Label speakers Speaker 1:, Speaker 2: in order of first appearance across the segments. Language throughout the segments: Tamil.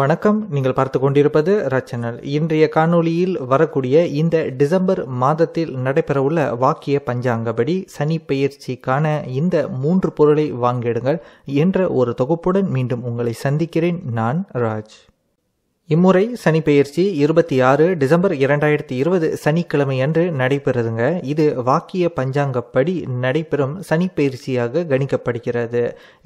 Speaker 1: வணக்கம் நீங்கள் பார்த்து கொண்டிருப்பது ரச்சனல் இன்றைய காணொளியில் வரக்கூடிய இந்த டிசம்பர் மாதத்தில் நடைபெறவுள்ள வாக்கிய பஞ்சாங்கப்படி சனி பயிற்சிக்கான இந்த மூன்று பொருளை வாங்கிடுங்கள் என்ற ஒரு தொகுப்புடன் மீண்டும் உங்களை சந்திக்கிறேன் நான் ராஜ் இம்முறை சனி பெயர்ச்சி இருபத்தி ஆறு டிசம்பர் இரண்டாயிரத்தி இருபது சனிக்கிழமை அன்று நடைபெறுதுங்க இது வாக்கிய பஞ்சாங்கப்படி நடைபெறும் சனி பயிற்சியாக கணிக்கப்படுகிறது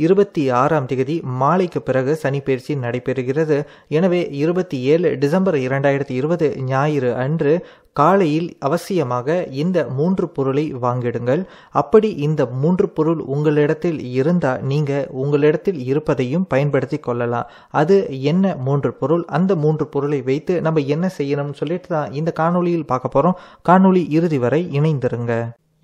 Speaker 1: இருபத்தி ஆறாம் தேதி மாலைக்கு பிறகு சனி பயிற்சி நடைபெறுகிறது எனவே இருபத்தி ஏழு டிசம்பர் இரண்டாயிரத்தி இருபது ஞாயிறு அன்று காலையில் அவசியமாக இந்த மூன்று பொருளை வாங்கிடுங்கள் அப்படி இந்த மூன்று பொருள் உங்களிடத்தில் இருந்தால் நீங்கள் உங்களிடத்தில் இருப்பதையும் பயன்படுத்தி கொள்ளலாம் அது என்ன மூன்று பொருள் அந்த மூன்று பொருளை வைத்து நம்ம என்ன செய்யணும்னு சொல்லிட்டு தான் இந்த காணொலியில் பார்க்க போகிறோம் காணொலி இறுதி வரை இணைந்திருங்க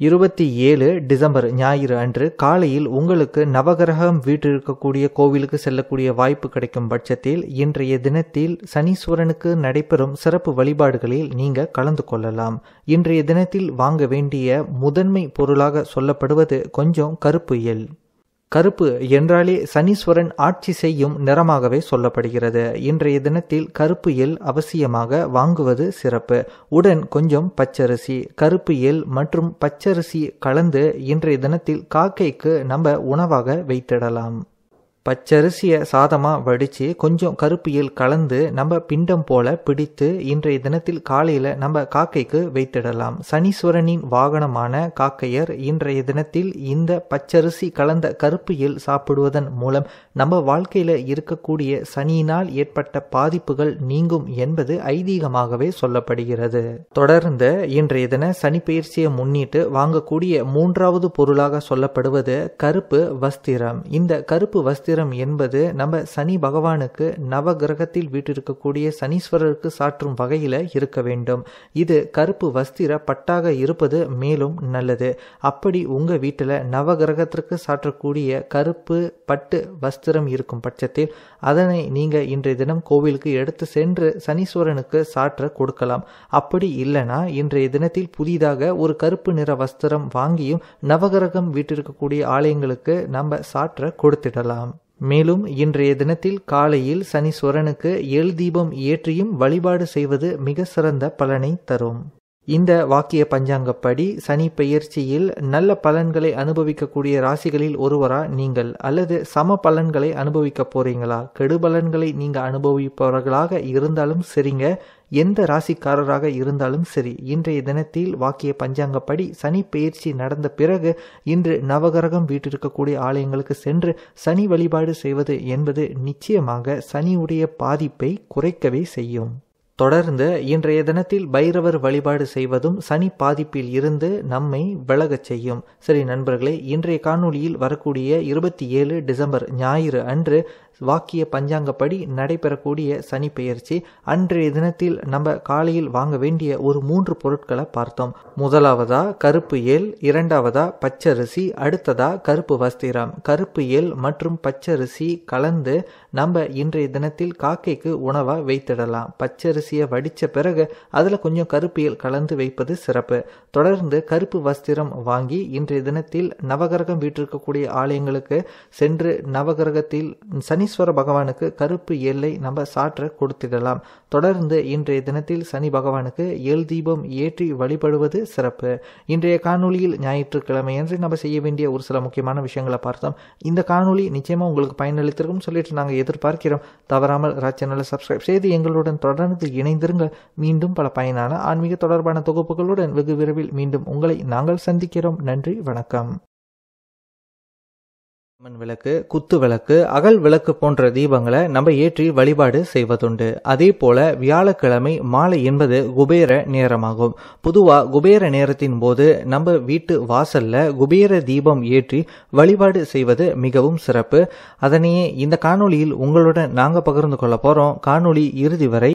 Speaker 1: இருபத்தி ஏழு டிசம்பர் ஞாயிறு அன்று காலையில் உங்களுக்கு நவகிரகம் இருக்கக்கூடிய கோவிலுக்கு செல்லக்கூடிய வாய்ப்பு கிடைக்கும் பட்சத்தில் இன்றைய தினத்தில் சனீஸ்வரனுக்கு நடைபெறும் சிறப்பு வழிபாடுகளில் நீங்க கலந்து கொள்ளலாம் இன்றைய தினத்தில் வாங்க வேண்டிய முதன்மை பொருளாக சொல்லப்படுவது கொஞ்சம் கருப்பு எல் கருப்பு என்றாலே சனீஸ்வரன் ஆட்சி செய்யும் நிறமாகவே சொல்லப்படுகிறது இன்றைய தினத்தில் கருப்பு எல் அவசியமாக வாங்குவது சிறப்பு உடன் கொஞ்சம் பச்சரிசி கருப்பு எல் மற்றும் பச்சரிசி கலந்து இன்றைய தினத்தில் காக்கைக்கு நம்ம உணவாக வைத்திடலாம் பச்சரிசியை சாதமாக வடித்து கொஞ்சம் கருப்பியில் கலந்து நம்ம பிண்டம் போல பிடித்து இன்றைய தினத்தில் காலையில் நம்ம காக்கைக்கு வைத்திடலாம் சனீஸ்வரனின் வாகனமான காக்கையர் இன்றைய தினத்தில் இந்த பச்சரிசி கலந்த கருப்பியில் சாப்பிடுவதன் மூலம் நம்ம வாழ்க்கையில் இருக்கக்கூடிய சனியினால் ஏற்பட்ட பாதிப்புகள் நீங்கும் என்பது ஐதீகமாகவே சொல்லப்படுகிறது தொடர்ந்து இன்றைய தின சனி பயிற்சியை முன்னிட்டு வாங்கக்கூடிய மூன்றாவது பொருளாக சொல்லப்படுவது கருப்பு வஸ்திரம் இந்த கருப்பு வஸ்திரம் நட்சத்திரம் என்பது நம்ம சனி பகவானுக்கு நவ கிரகத்தில் வீட்டிருக்கக்கூடிய சனீஸ்வரருக்கு சாற்றும் வகையில் இருக்க வேண்டும் இது கருப்பு வஸ்திர பட்டாக இருப்பது மேலும் நல்லது அப்படி உங்கள் வீட்டில் நவ கிரகத்திற்கு சாற்றக்கூடிய கருப்பு பட்டு வஸ்திரம் இருக்கும் பட்சத்தில் அதனை நீங்கள் இன்றைய தினம் கோவிலுக்கு எடுத்து சென்று சனீஸ்வரனுக்கு சாற்ற கொடுக்கலாம் அப்படி இல்லைனா இன்றைய தினத்தில் புதிதாக ஒரு கருப்பு நிற வஸ்திரம் வாங்கியும் நவகிரகம் வீட்டிற்கக்கூடிய ஆலயங்களுக்கு நம்ம சாற்ற கொடுத்துடலாம் மேலும் இன்றைய தினத்தில் காலையில் சனீஸ்வரனுக்கு எல் தீபம் ஏற்றியும் வழிபாடு செய்வது மிக சிறந்த பலனை தரும் இந்த வாக்கிய பஞ்சாங்கப்படி சனி பெயர்ச்சியில் நல்ல பலன்களை அனுபவிக்கக்கூடிய ராசிகளில் ஒருவரா நீங்கள் அல்லது சம பலன்களை அனுபவிக்க போறீங்களா கெடு பலன்களை நீங்க அனுபவிப்பவர்களாக இருந்தாலும் சரிங்க எந்த ராசிக்காரராக இருந்தாலும் சரி இன்றைய தினத்தில் வாக்கிய பஞ்சாங்கப்படி சனி பயிற்சி நடந்த பிறகு இன்று நவகரகம் வீட்டிருக்கக்கூடிய ஆலயங்களுக்கு சென்று சனி வழிபாடு செய்வது என்பது நிச்சயமாக சனியுடைய பாதிப்பை குறைக்கவே செய்யும் தொடர்ந்து இன்றைய தினத்தில் பைரவர் வழிபாடு செய்வதும் சனி பாதிப்பில் இருந்து நம்மை விலகச் செய்யும் சரி நண்பர்களே இன்றைய காணொளியில் வரக்கூடிய இருபத்தி ஏழு டிசம்பர் ஞாயிறு அன்று வாக்கிய பஞ்சாங்கப்படி நடைபெறக்கூடிய சனி பெயர்ச்சி அன்றைய தினத்தில் நம்ம காலையில் வாங்க வேண்டிய ஒரு மூன்று பொருட்களை பார்த்தோம் முதலாவதா கருப்பு ஏல் இரண்டாவதா பச்சரிசி அடுத்ததா கருப்பு வஸ்திரம் கருப்பு ஏல் மற்றும் பச்சரிசி கலந்து நம்ம இன்றைய தினத்தில் காக்கைக்கு உணவாக வைத்திடலாம் பச்சரிசி அரிசியை வடித்த பிறகு அதில் கொஞ்சம் கருப்பியல் கலந்து வைப்பது சிறப்பு தொடர்ந்து கருப்பு வஸ்திரம் வாங்கி இன்றைய தினத்தில் நவகிரகம் வீட்டிருக்கக்கூடிய ஆலயங்களுக்கு சென்று நவகிரகத்தில் சனீஸ்வர பகவானுக்கு கருப்பு எல்லை நம்ம சாற்ற கொடுத்திடலாம் தொடர்ந்து இன்றைய தினத்தில் சனி பகவானுக்கு எல் தீபம் ஏற்றி வழிபடுவது சிறப்பு இன்றைய காணொலியில் ஞாயிற்றுக்கிழமை என்று நம்ம செய்ய வேண்டிய ஒரு சில முக்கியமான விஷயங்களை பார்த்தோம் இந்த காணொலி நிச்சயமாக உங்களுக்கு பயனளித்திருக்கும் சொல்லிட்டு நாங்கள் எதிர்பார்க்கிறோம் தவறாமல் ராஜ் சேனலை சப்ஸ்கிரைப் செய்து எங்களுடன் தொடர்ந்து இணைந்திருங்கள் மீண்டும் பல பயனான ஆன்மீக தொடர்பான தொகுப்புகளுடன் வெகு விரைவில் மீண்டும் உங்களை நாங்கள் சந்திக்கிறோம் நன்றி வணக்கம் அம்மன் விளக்கு குத்து விளக்கு அகல் விளக்கு போன்ற தீபங்களை நம்ம ஏற்றி வழிபாடு செய்வதுண்டு அதே போல வியாழக்கிழமை மாலை என்பது குபேர நேரமாகும் பொதுவா குபேர நேரத்தின் போது நம்ம வீட்டு வாசல்ல குபேர தீபம் ஏற்றி வழிபாடு செய்வது மிகவும் சிறப்பு அதனையே இந்த காணொளியில் உங்களுடன் நாங்க பகிர்ந்து கொள்ள போறோம் காணொளி இறுதி வரை